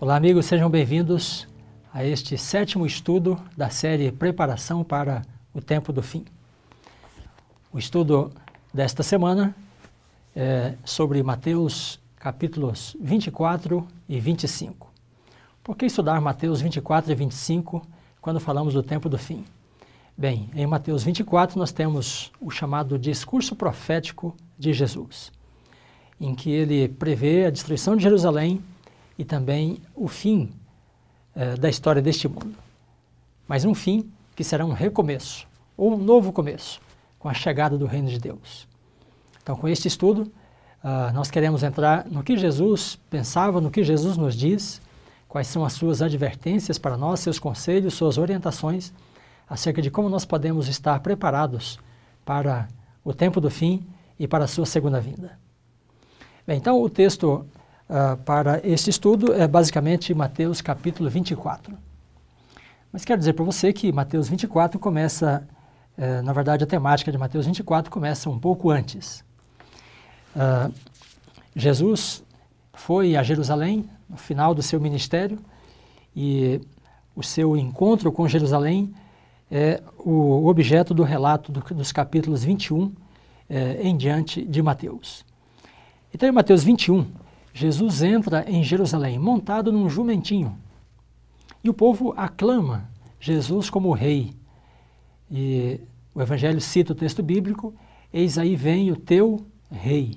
Olá, amigos, sejam bem-vindos a este sétimo estudo da série Preparação para o Tempo do Fim. O estudo desta semana é sobre Mateus capítulos 24 e 25. Por que estudar Mateus 24 e 25 quando falamos do tempo do fim? Bem, em Mateus 24 nós temos o chamado discurso profético de Jesus, em que ele prevê a destruição de Jerusalém e também o fim eh, da história deste mundo. Mas um fim que será um recomeço, ou um novo começo, com a chegada do Reino de Deus. Então, com este estudo, Uh, nós queremos entrar no que Jesus pensava, no que Jesus nos diz, quais são as suas advertências para nós, seus conselhos, suas orientações acerca de como nós podemos estar preparados para o tempo do fim e para a sua segunda vinda. Bem, então o texto uh, para este estudo é basicamente Mateus capítulo 24. Mas quero dizer para você que Mateus 24 começa, uh, na verdade, a temática de Mateus 24 começa um pouco antes. Uh, Jesus foi a Jerusalém no final do seu ministério e o seu encontro com Jerusalém é o objeto do relato do, dos capítulos 21 eh, em diante de Mateus. Então, em Mateus 21, Jesus entra em Jerusalém montado num jumentinho e o povo aclama Jesus como rei. E o Evangelho cita o texto bíblico: Eis aí vem o teu rei.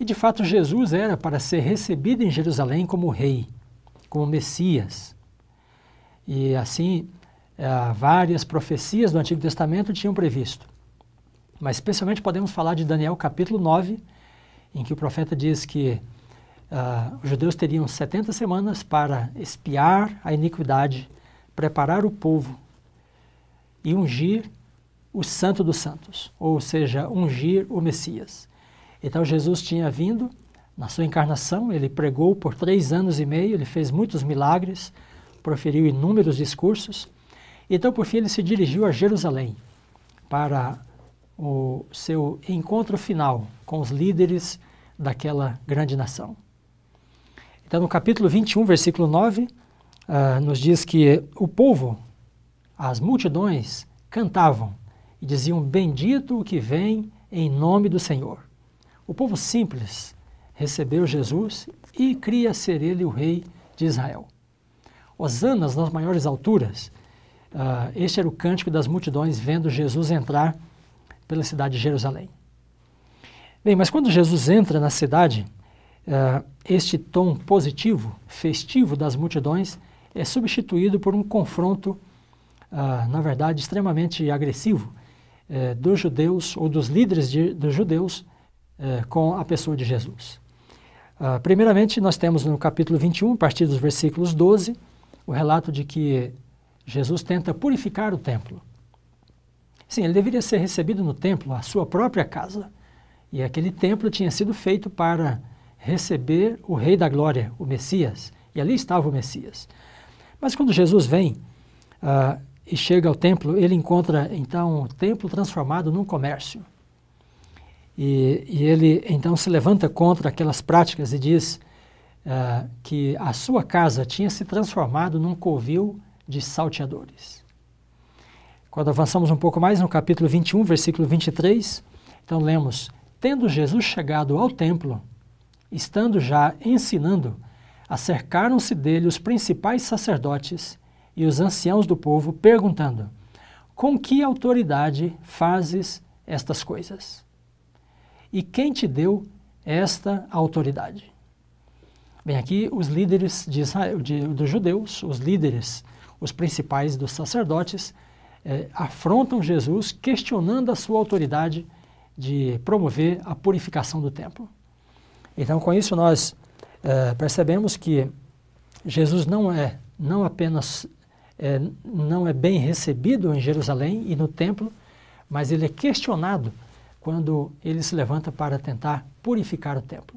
E de fato, Jesus era para ser recebido em Jerusalém como rei, como Messias. E assim, eh, várias profecias do Antigo Testamento tinham previsto. Mas especialmente podemos falar de Daniel capítulo 9, em que o profeta diz que Uh, os judeus teriam 70 semanas para espiar a iniquidade, preparar o povo e ungir o Santo dos Santos, ou seja, ungir o Messias. Então Jesus tinha vindo na sua encarnação, ele pregou por três anos e meio, ele fez muitos milagres, proferiu inúmeros discursos. Então, por fim, ele se dirigiu a Jerusalém para o seu encontro final com os líderes daquela grande nação. Então, no capítulo 21, versículo 9, uh, ah, nos diz que o povo, as multidões, cantavam e diziam: Bendito o que vem em nome do Senhor. O povo simples recebeu Jesus e cria ser ele o rei de Israel. Osanas nas maiores alturas. Uh, este era o cântico das multidões vendo Jesus entrar pela cidade de Jerusalém. Bem, mas quando Jesus entra na cidade, Uh, este tom positivo, festivo das multidões é substituído por um confronto, uh, na verdade, extremamente agressivo uh, dos judeus ou dos líderes de, dos judeus eh, com a pessoa de Jesus. Ah, primeiramente, nós temos no capítulo 21, a partir dos versículos 12, o relato de que Jesus tenta purificar o templo. Sim, ele deveria ser recebido no templo, a sua própria casa. E aquele templo tinha sido feito para receber o Rei da Glória, o Messias. E ali estava o Messias. Mas quando Jesus vem uh, e chega ao templo, ele encontra então o templo transformado num comércio. E, e ele então se levanta contra aquelas práticas e diz uh, que a sua casa tinha se transformado num covil de salteadores. Quando avançamos um pouco mais no capítulo 21, versículo 23, então lemos: Tendo Jesus chegado ao templo, estando já ensinando, acercaram-se dele os principais sacerdotes e os anciãos do povo, perguntando: Com que autoridade fazes estas coisas? E quem te deu esta autoridade? Bem, aqui os líderes de Israel, de, dos judeus, os líderes, os principais dos sacerdotes, eh, afrontam Jesus questionando a sua autoridade de promover a purificação do templo. Então, com isso, nós é, percebemos que Jesus não é, não apenas é, não é bem recebido em Jerusalém e no templo, mas ele é questionado quando ele se levanta para tentar purificar o templo.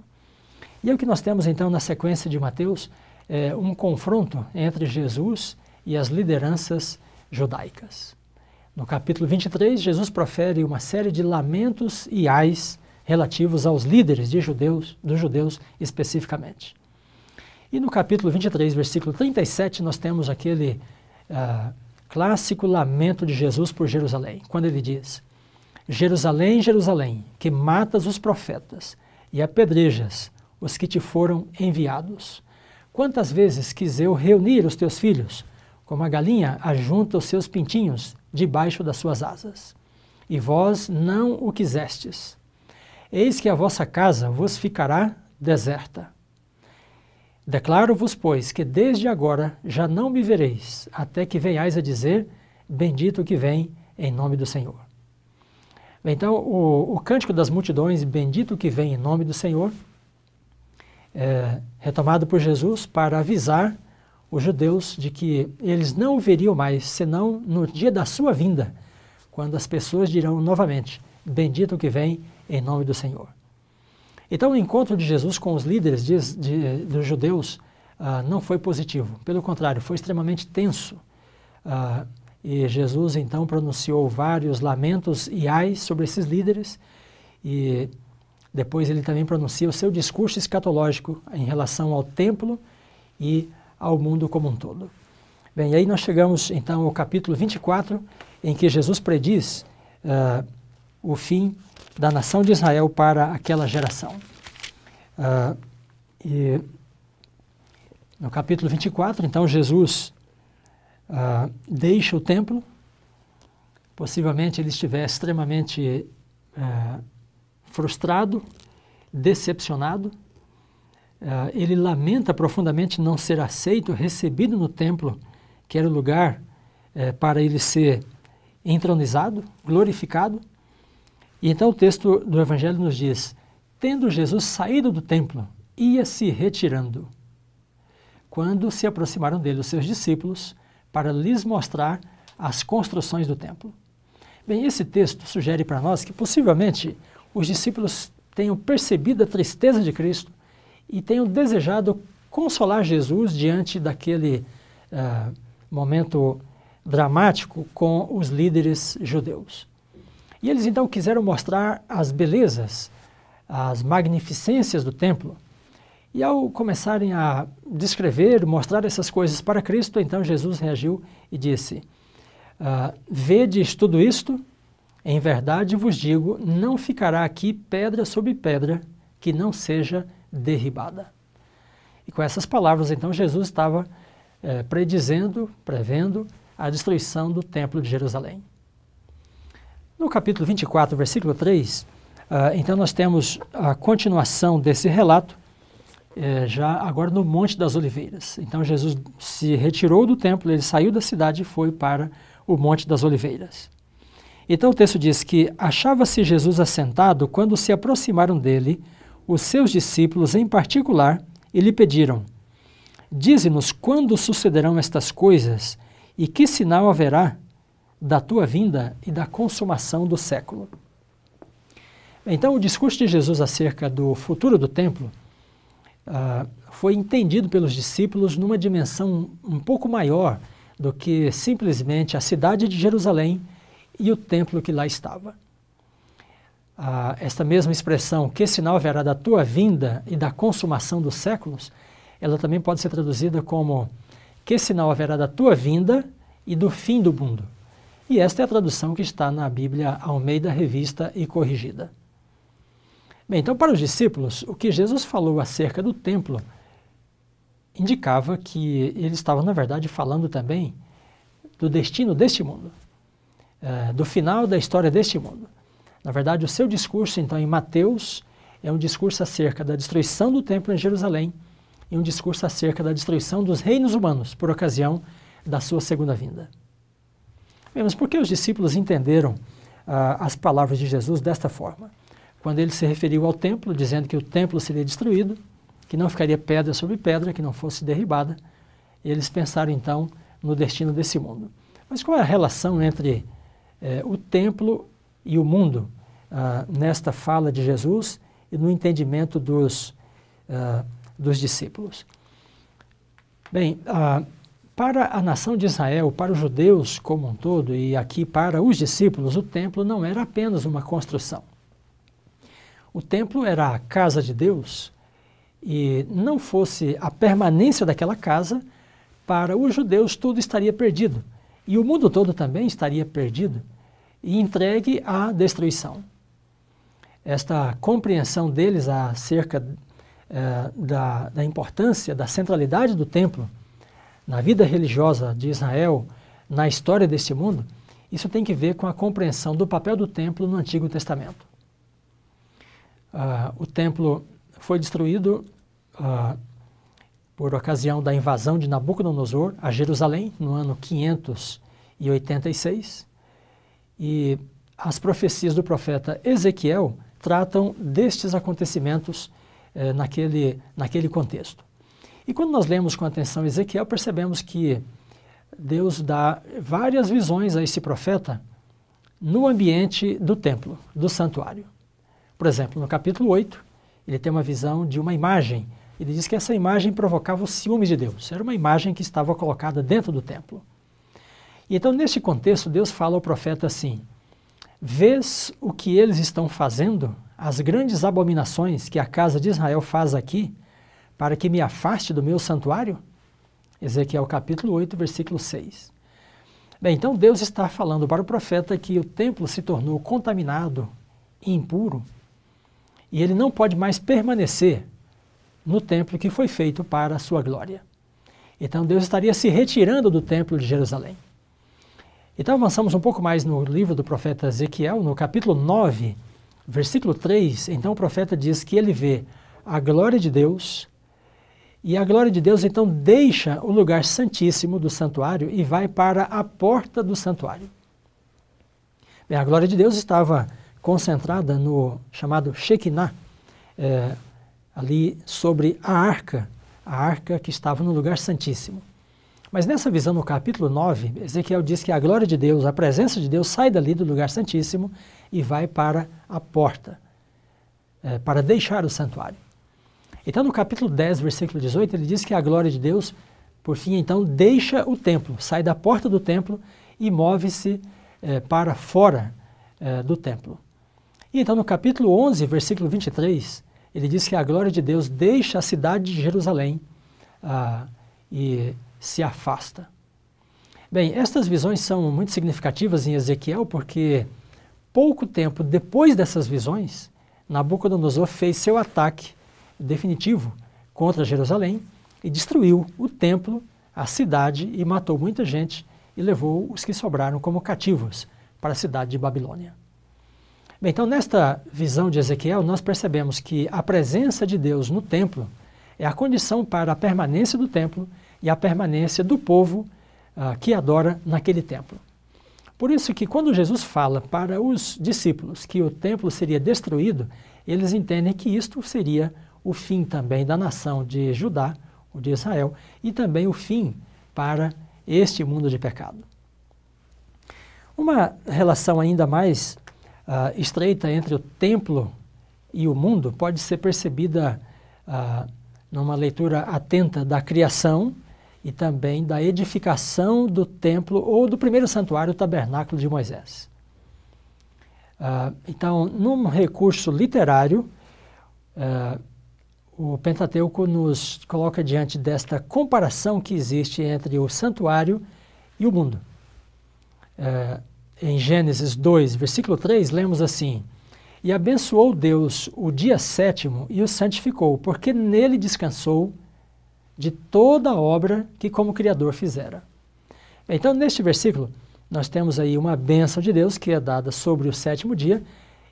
E é o que nós temos então na sequência de Mateus, é um confronto entre Jesus e as lideranças judaicas. No capítulo 23, Jesus profere uma série de lamentos e ais relativos aos líderes de judeus, dos judeus especificamente. E no capítulo 23, versículo 37, nós temos aquele ah, clássico lamento de Jesus por Jerusalém, quando ele diz: Jerusalém, Jerusalém, que matas os profetas e apedrejas os que te foram enviados. Quantas vezes quis eu reunir os teus filhos, como a galinha ajunta os seus pintinhos debaixo das suas asas? E vós não o quisestes. Eis que a vossa casa vos ficará deserta. Declaro-vos, pois, que desde agora já não me vereis, até que venhais a dizer: Bendito que vem em nome do Senhor. Então, o, o cântico das multidões, Bendito que vem em nome do Senhor, é retomado por Jesus para avisar os judeus de que eles não o veriam mais senão no dia da sua vinda, quando as pessoas dirão novamente: bendito que vem em nome do Senhor. Então, o encontro de Jesus com os líderes de, dos judeus ah, não foi positivo. Pelo contrário, foi extremamente tenso. Ah, e Jesus então pronunciou vários lamentos e ais sobre esses líderes. E depois ele também pronuncia o seu discurso escatológico em relação ao templo e ao mundo como um todo. Bem, aí nós chegamos então ao capítulo 24, em que Jesus prediz. Ah, o fim da nação de Israel para aquela geração. Uh, e no capítulo 24, então, Jesus uh, deixa o templo. Possivelmente ele estiver extremamente uh, frustrado, decepcionado. Ah, ele lamenta profundamente não ser aceito, recebido no templo, que era o lugar eh, para ele ser entronizado, glorificado. E então o texto do Evangelho nos diz: Tendo Jesus saído do templo, ia se retirando. Quando se aproximaram dele os seus discípulos para lhes mostrar as construções do templo. Bem, esse texto sugere para nós que possivelmente os discípulos tenham percebido a tristeza de Cristo e tenham desejado consolar Jesus diante daquele uh, momento dramático com os líderes judeus. E eles então quiseram mostrar as belezas, as magnificências do templo. E ao começarem a descrever, mostrar essas coisas para Cristo, então Jesus reagiu e disse: ah, Vedes tudo isto? Em verdade vos digo, não ficará aqui pedra sobre pedra que não seja derribada. E com essas palavras, então, Jesus estava eh, predizendo, prevendo a destruição do Templo de Jerusalém. No capítulo 24, versículo 3, uh, ah, então nós temos a continuação desse relato, eh, já agora no Monte das Oliveiras. Então Jesus se retirou do templo, ele saiu da cidade e foi para o Monte das Oliveiras. Então o texto diz que achava-se Jesus assentado quando se aproximaram dele os seus discípulos em particular e lhe pediram: Dize-nos quando sucederão estas coisas e que sinal haverá da tua vinda e da consumação do século. Então, o discurso de Jesus acerca do futuro do templo uh, foi entendido pelos discípulos numa dimensão um pouco maior do que simplesmente a cidade de Jerusalém e o templo que lá estava. Uh, esta mesma expressão, que sinal haverá da tua vinda e da consumação dos séculos, ela também pode ser traduzida como que sinal haverá da tua vinda e do fim do mundo. E esta é a tradução que está na Bíblia Almeida Revista e Corrigida. Bem, então, para os discípulos, o que Jesus falou acerca do templo indicava que ele estava, na verdade, falando também do destino deste mundo, eh, do final da história deste mundo. Na verdade, o seu discurso, então, em Mateus, é um discurso acerca da destruição do templo em Jerusalém e um discurso acerca da destruição dos reinos humanos por ocasião da sua segunda vinda. Mas por que os discípulos entenderam ah, as palavras de Jesus desta forma? Quando ele se referiu ao templo, dizendo que o templo seria destruído, que não ficaria pedra sobre pedra, que não fosse derribada, eles pensaram então no destino desse mundo. Mas qual é a relação entre eh, o templo e o mundo ah, nesta fala de Jesus e no entendimento dos, ah, dos discípulos? Bem, uh, para a nação de Israel, para os judeus como um todo, e aqui para os discípulos, o templo não era apenas uma construção. O templo era a casa de Deus, e não fosse a permanência daquela casa, para os judeus tudo estaria perdido. E o mundo todo também estaria perdido e entregue à destruição. Esta compreensão deles acerca eh, da, da importância, da centralidade do templo, na vida religiosa de Israel, na história desse mundo, isso tem que ver com a compreensão do papel do templo no Antigo Testamento. Uh, o templo foi destruído uh, por ocasião da invasão de Nabucodonosor a Jerusalém no ano 586 e as profecias do profeta Ezequiel tratam destes acontecimentos eh, naquele, naquele contexto. E quando nós lemos com atenção Ezequiel, percebemos que Deus dá várias visões a esse profeta no ambiente do templo, do santuário. Por exemplo, no capítulo 8, ele tem uma visão de uma imagem. Ele diz que essa imagem provocava o ciúme de Deus. Era uma imagem que estava colocada dentro do templo. E então, nesse contexto, Deus fala ao profeta assim: Vês o que eles estão fazendo? As grandes abominações que a casa de Israel faz aqui? para que me afaste do meu santuário? Ezequiel capítulo 8, versículo 6. Bem, então Deus está falando para o profeta que o templo se tornou contaminado e impuro e ele não pode mais permanecer no templo que foi feito para a sua glória. Então Deus estaria se retirando do templo de Jerusalém. Então avançamos um pouco mais no livro do profeta Ezequiel, no capítulo 9, versículo 3. Então o profeta diz que ele vê a glória de Deus e a glória de Deus então deixa o lugar santíssimo do santuário e vai para a porta do santuário. Bem, a glória de Deus estava concentrada no chamado Shekinah, é, ali sobre a arca, a arca que estava no lugar santíssimo. Mas nessa visão, no capítulo 9, Ezequiel diz que a glória de Deus, a presença de Deus, sai dali do lugar santíssimo e vai para a porta, é, para deixar o santuário. Então, no capítulo 10, versículo 18, ele diz que a glória de Deus, por fim, então, deixa o templo, sai da porta do templo e move-se eh, para fora eh, do templo. E então, no capítulo 11, versículo 23, ele diz que a glória de Deus deixa a cidade de Jerusalém ah, e se afasta. Bem, estas visões são muito significativas em Ezequiel, porque pouco tempo depois dessas visões, Nabucodonosor fez seu ataque definitivo contra Jerusalém e destruiu o templo, a cidade e matou muita gente e levou os que sobraram como cativos para a cidade de Babilônia. Bem, então, nesta visão de Ezequiel, nós percebemos que a presença de Deus no templo é a condição para a permanência do templo e a permanência do povo uh, que adora naquele templo. Por isso que quando Jesus fala para os discípulos que o templo seria destruído, eles entendem que isto seria o fim também da nação de Judá, o de Israel, e também o fim para este mundo de pecado. Uma relação ainda mais uh, estreita entre o templo e o mundo pode ser percebida uh, numa leitura atenta da criação e também da edificação do templo ou do primeiro santuário, o tabernáculo de Moisés. Uh, então, num recurso literário, uh, o Pentateuco nos coloca diante desta comparação que existe entre o santuário e o mundo. É, em Gênesis 2, versículo 3, lemos assim: E abençoou Deus o dia sétimo e o santificou, porque nele descansou de toda a obra que, como Criador, fizera. Então, neste versículo, nós temos aí uma bênção de Deus que é dada sobre o sétimo dia,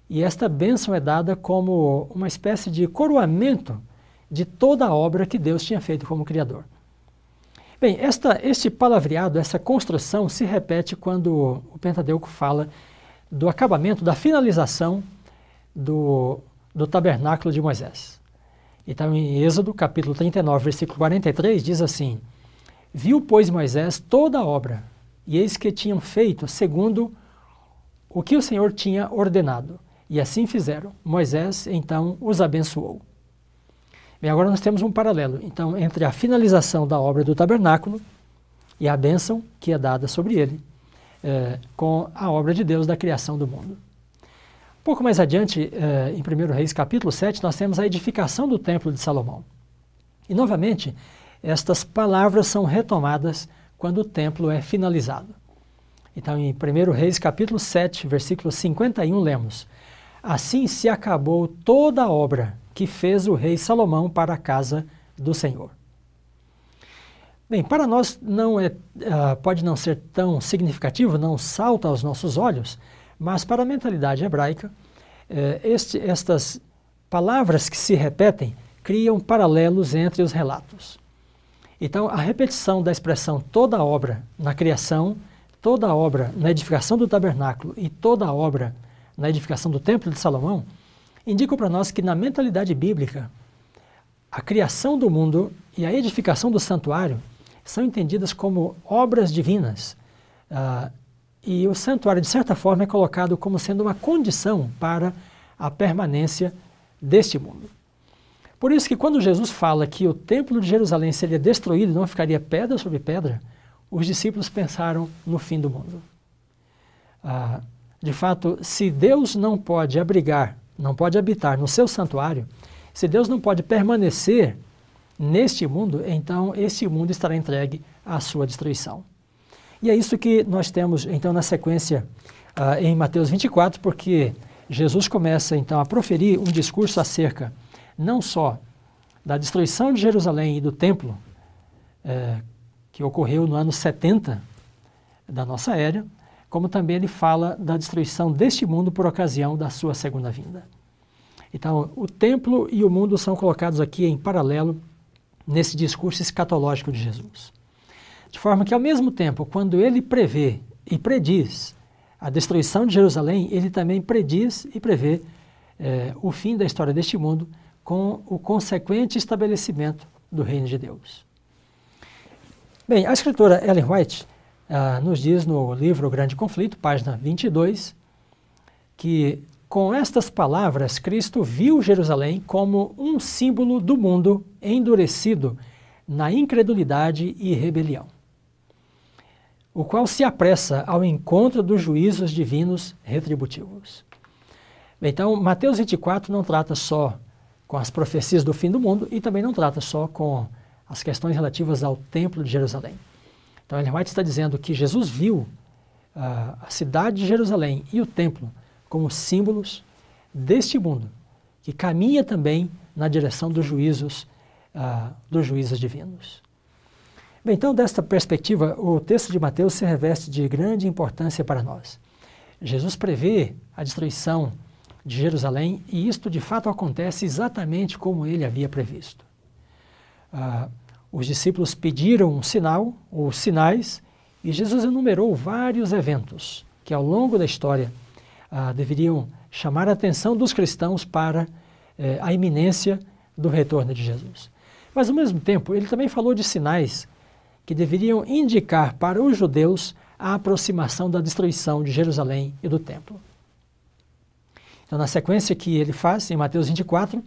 e esta bênção é dada como uma espécie de coroamento de toda a obra que Deus tinha feito como Criador. Bem, esta, este palavreado, essa construção se repete quando o Pentateuco fala do acabamento, da finalização do, do tabernáculo de Moisés. Então, em Êxodo, capítulo 39, versículo 43, diz assim: Viu, pois, Moisés toda a obra, e eis que tinham feito segundo o que o Senhor tinha ordenado. E assim fizeram. Moisés, então, os abençoou. E agora nós temos um paralelo, então, entre a finalização da obra do tabernáculo e a bênção que é dada sobre ele é, com a obra de Deus da criação do mundo. Pouco mais adiante, é, em 1 Reis capítulo 7, nós temos a edificação do templo de Salomão. E novamente, estas palavras são retomadas quando o templo é finalizado. Então, em 1 Reis capítulo 7, versículo 51, lemos: Assim se acabou toda a obra que fez o rei Salomão para a casa do Senhor. Bem, para nós não é, uh, pode não ser tão significativo, não salta aos nossos olhos, mas para a mentalidade hebraica, eh, este, estas palavras que se repetem criam paralelos entre os relatos. Então, a repetição da expressão toda obra na criação, toda obra na edificação do tabernáculo e toda obra na edificação do templo de Salomão indicam para nós que na mentalidade bíblica, a criação do mundo e a edificação do santuário são entendidas como obras divinas. Uh, e o santuário, de certa forma, é colocado como sendo uma condição para a permanência deste mundo. Por isso que quando Jesus fala que o templo de Jerusalém seria destruído e não ficaria pedra sobre pedra, os discípulos pensaram no fim do mundo. Ah, de fato, se Deus não pode abrigar não pode habitar no seu santuário, se Deus não pode permanecer neste mundo, então este mundo estará entregue à sua destruição. E é isso que nós temos, então, na sequência uh, em Mateus 24, porque Jesus começa, então, a proferir um discurso acerca não só da destruição de Jerusalém e do templo, eh, que ocorreu no ano 70 da nossa era, como também ele fala da destruição deste mundo por ocasião da sua segunda vinda. Então, o templo e o mundo são colocados aqui em paralelo nesse discurso escatológico de Jesus. De forma que, ao mesmo tempo, quando ele prevê e prediz a destruição de Jerusalém, ele também prediz e prevê eh, o fim da história deste mundo com o consequente estabelecimento do reino de Deus. Bem, a escritora Ellen White ah, nos diz no livro O Grande Conflito, página 22, que com estas palavras Cristo viu Jerusalém como um símbolo do mundo endurecido na incredulidade e rebelião, o qual se apressa ao encontro dos juízos divinos retributivos. Então, Mateus 24 não trata só com as profecias do fim do mundo e também não trata só com as questões relativas ao Templo de Jerusalém. Então, Ellen White está dizendo que Jesus viu uh, a cidade de Jerusalém e o templo como símbolos deste mundo, que caminha também na direção dos juízos, uh, dos juízes divinos. Bem, então, desta perspectiva, o texto de Mateus se reveste de grande importância para nós. Jesus prevê a destruição de Jerusalém e isto de fato acontece exatamente como ele havia previsto. Uh, os discípulos pediram um sinal ou sinais e Jesus enumerou vários eventos que ao longo da história ah, deveriam chamar a atenção dos cristãos para eh, a iminência do retorno de Jesus. Mas ao mesmo tempo, ele também falou de sinais que deveriam indicar para os judeus a aproximação da destruição de Jerusalém e do templo. Então, na sequência que ele faz, em Mateus 24,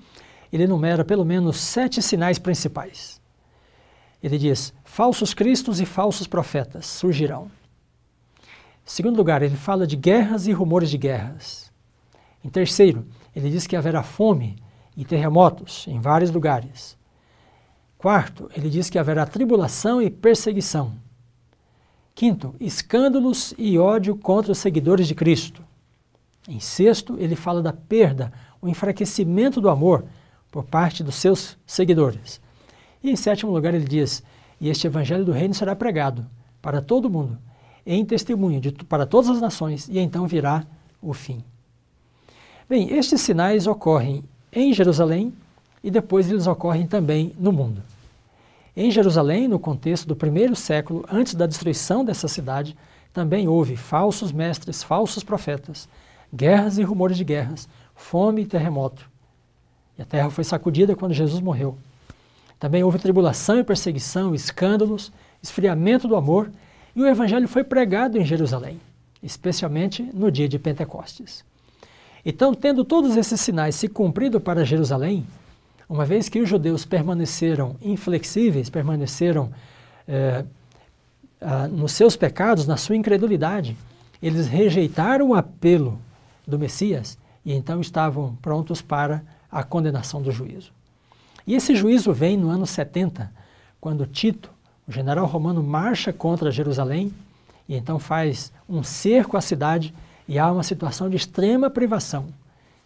ele enumera pelo menos sete sinais principais. Ele diz: falsos cristos e falsos profetas surgirão. Em segundo lugar, ele fala de guerras e rumores de guerras. Em terceiro, ele diz que haverá fome e terremotos em vários lugares. Quarto, ele diz que haverá tribulação e perseguição. Quinto, escândalos e ódio contra os seguidores de Cristo. Em sexto, ele fala da perda, o enfraquecimento do amor por parte dos seus seguidores. E em sétimo lugar, ele diz: E este evangelho do reino será pregado para todo mundo, em testemunho de, para todas as nações, e então virá o fim. Bem, estes sinais ocorrem em Jerusalém e depois eles ocorrem também no mundo. Em Jerusalém, no contexto do primeiro século, antes da destruição dessa cidade, também houve falsos mestres, falsos profetas, guerras e rumores de guerras, fome e terremoto. E a terra foi sacudida quando Jesus morreu. Também houve tribulação e perseguição, escândalos, esfriamento do amor, e o evangelho foi pregado em Jerusalém, especialmente no dia de Pentecostes. Então, tendo todos esses sinais se cumprido para Jerusalém, uma vez que os judeus permaneceram inflexíveis, permaneceram eh, ah, nos seus pecados, na sua incredulidade, eles rejeitaram o apelo do Messias e então estavam prontos para a condenação do juízo. E esse juízo vem no ano 70, quando Tito, o general romano, marcha contra Jerusalém e então faz um cerco à cidade e há uma situação de extrema privação,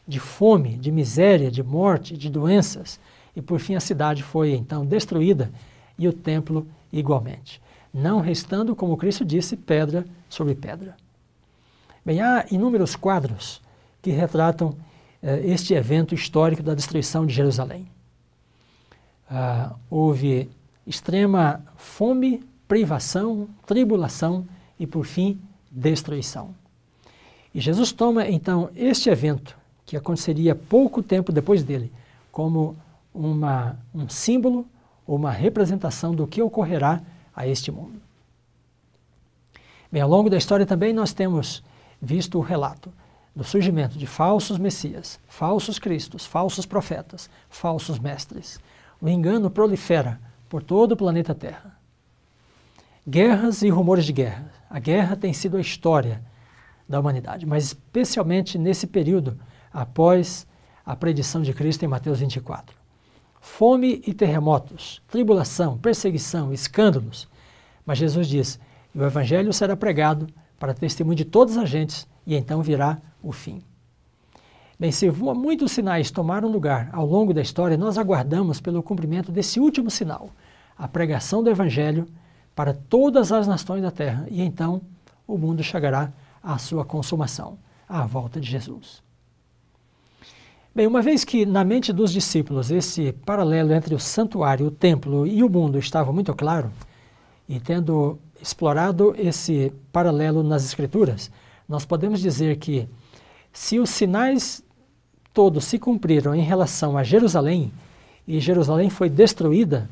de fome, de miséria, de morte, de doenças. E por fim a cidade foi então destruída e o templo igualmente, não restando, como Cristo disse, pedra sobre pedra. Bem, há inúmeros quadros que retratam eh, este evento histórico da destruição de Jerusalém ah, houve extrema fome, privação, tribulação e, por fim, destruição. E Jesus toma então este evento, que aconteceria pouco tempo depois dele, como uma, um símbolo, uma representação do que ocorrerá a este mundo. Bem, ao longo da história também nós temos visto o relato do surgimento de falsos messias, falsos cristos, falsos profetas, falsos mestres. O engano prolifera por todo o planeta Terra. Guerras e rumores de guerra. A guerra tem sido a história da humanidade, mas especialmente nesse período após a predição de Cristo em Mateus 24. Fome e terremotos, tribulação, perseguição, escândalos. Mas Jesus diz: o evangelho será pregado para testemunho de todas as gentes e então virá o fim. Bem, se muitos sinais tomaram lugar ao longo da história, nós aguardamos pelo cumprimento desse último sinal, a pregação do Evangelho para todas as nações da terra, e então o mundo chegará à sua consumação, à volta de Jesus. Bem, uma vez que na mente dos discípulos esse paralelo entre o santuário, o templo e o mundo estava muito claro, e tendo explorado esse paralelo nas Escrituras, nós podemos dizer que se os sinais todos se cumpriram em relação a Jerusalém e Jerusalém foi destruída,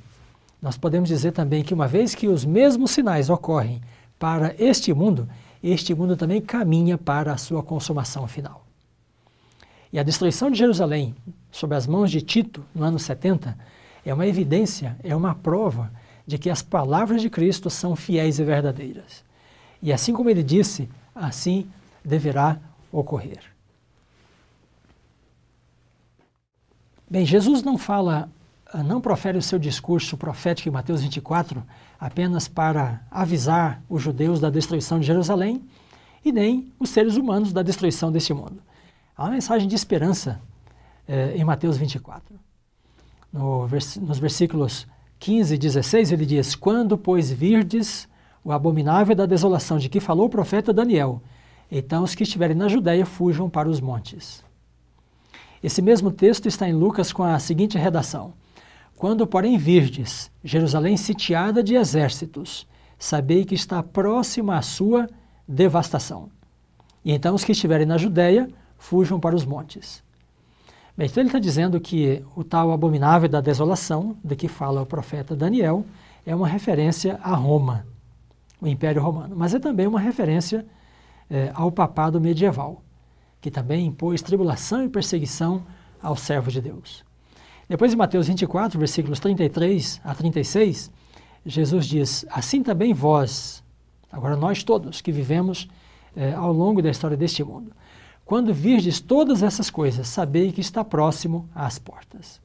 nós podemos dizer também que uma vez que os mesmos sinais ocorrem para este mundo, este mundo também caminha para a sua consumação final. E a destruição de Jerusalém, sob as mãos de Tito, no ano 70, é uma evidência, é uma prova de que as palavras de Cristo são fiéis e verdadeiras. E assim como ele disse, assim deverá ocorrer. Bem, Jesus não fala, ah, não profere o seu discurso profético em Mateus 24 apenas para avisar os judeus da destruição de Jerusalém e nem os seres humanos da destruição desse mundo. Há uma mensagem de esperança eh, em Mateus 24. No vers nos versículos 15 e 16 ele diz: Quando, pois, virdes o abominável da desolação de que falou o profeta Daniel, então os que estiverem na Judéia fujam para os montes. Esse mesmo texto está em Lucas com a seguinte redação: Quando, porém, virdes Jerusalém sitiada de exércitos, sabei que está próxima a sua devastação. E então os que estiverem na Judéia fujam para os montes. Bem, então ele está dizendo que o tal abominável da desolação, de que fala o profeta Daniel, é uma referência a Roma, o Império Romano, mas é também uma referência eh, ao papado medieval que também impôs tribulação e perseguição aos servos de Deus. Depois em Mateus 24, versículos 33 a 36, Jesus diz: Assim também vós, agora nós todos que vivemos eh, ao longo da história deste mundo, quando virdes todas essas coisas, sabei que está próximo às portas.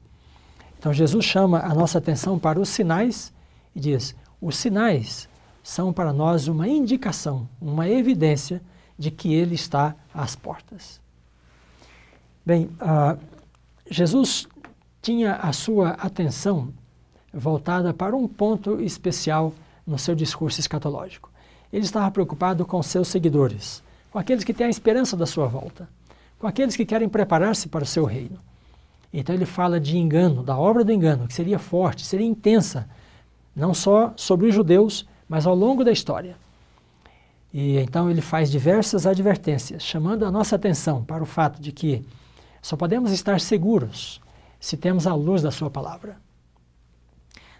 Então Jesus chama a nossa atenção para os sinais e diz: os sinais são para nós uma indicação, uma evidência de que ele está às portas. Bem, uh, Jesus tinha a sua atenção voltada para um ponto especial no seu discurso escatológico. Ele estava preocupado com seus seguidores, com aqueles que têm a esperança da sua volta, com aqueles que querem preparar-se para o seu reino. Então ele fala de engano, da obra do engano, que seria forte, seria intensa, não só sobre os judeus, mas ao longo da história. E então ele faz diversas advertências, chamando a nossa atenção para o fato de que só podemos estar seguros se temos a luz da sua palavra.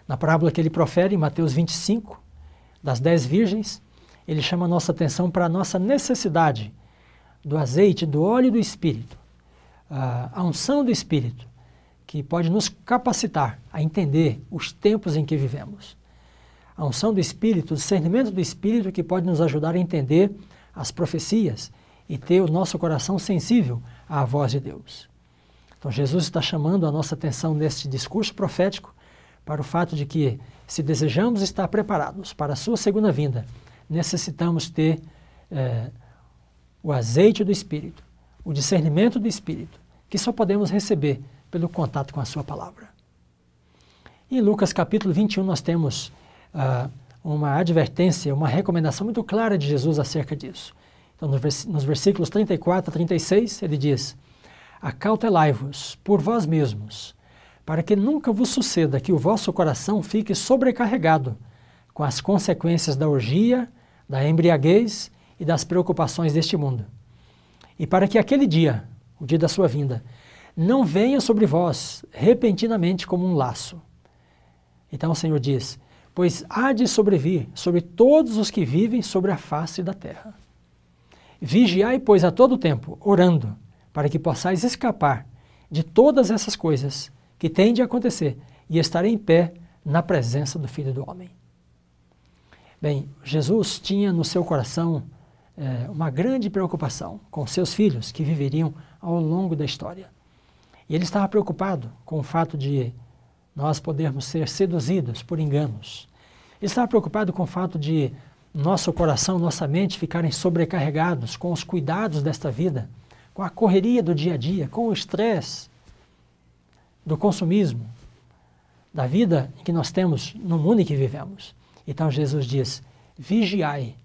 Na parábola que ele profere em Mateus 25, das dez virgens, ele chama a nossa atenção para a nossa necessidade do azeite, do óleo do Espírito, a unção do Espírito, que pode nos capacitar a entender os tempos em que vivemos a unção do Espírito, o discernimento do Espírito que pode nos ajudar a entender as profecias e ter o nosso coração sensível à voz de Deus. Então, Jesus está chamando a nossa atenção neste discurso profético para o fato de que, se desejamos estar preparados para a sua segunda vinda, necessitamos ter eh, o azeite do Espírito, o discernimento do Espírito, que só podemos receber pelo contato com a sua palavra. Em Lucas capítulo 21, nós temos uma advertência, uma recomendação muito clara de Jesus acerca disso. Então, nos versículos 34 a 36, ele diz: Acautelai-vos por vós mesmos, para que nunca vos suceda que o vosso coração fique sobrecarregado com as consequências da orgia, da embriaguez e das preocupações deste mundo. E para que aquele dia, o dia da sua vinda, não venha sobre vós repentinamente como um laço. Então o Senhor diz: pois há de sobrevir sobre todos os que vivem sobre a face da terra. Vigiai, pois, a todo tempo, orando, para que possais escapar de todas essas coisas que têm de acontecer e estar em pé na presença do Filho do Homem. Bem, Jesus tinha no seu coração é, uma grande preocupação com seus filhos que viveriam ao longo da história. E ele estava preocupado com o fato de nós podemos ser seduzidos por enganos. Estar preocupado com o fato de nosso coração, nossa mente ficarem sobrecarregados com os cuidados desta vida, com a correria do dia a dia, com o estresse do consumismo, da vida que nós temos no mundo em que vivemos. Então Jesus diz: vigiai,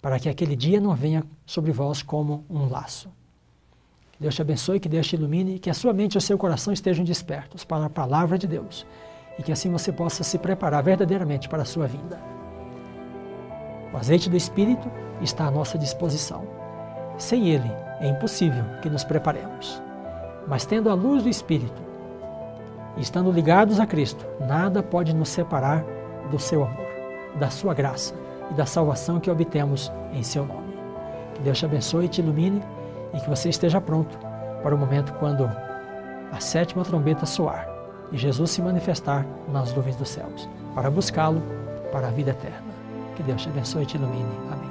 para que aquele dia não venha sobre vós como um laço. Deus te abençoe, que Deus te ilumine, que a sua mente e o seu coração estejam despertos para a palavra de Deus e que assim você possa se preparar verdadeiramente para a sua vinda. O azeite do Espírito está à nossa disposição. Sem ele, é impossível que nos preparemos. Mas tendo a luz do Espírito e estando ligados a Cristo, nada pode nos separar do seu amor, da sua graça e da salvação que obtemos em seu nome. Que Deus te abençoe e te ilumine e que você esteja pronto para o momento quando a sétima trombeta soar e Jesus se manifestar nas nuvens dos céus, para buscá-lo para a vida eterna. Que Deus te abençoe e te ilumine. Amém.